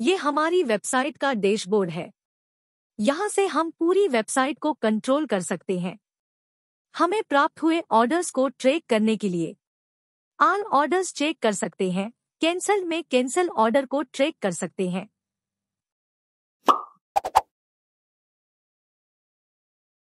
ये हमारी वेबसाइट का डैशबोर्ड है यहाँ से हम पूरी वेबसाइट को कंट्रोल कर सकते हैं हमें प्राप्त हुए ऑर्डर्स को ट्रैक करने के लिए आल ऑर्डर्स चेक कर सकते हैं कैंसल में कैंसल ऑर्डर को ट्रैक कर सकते हैं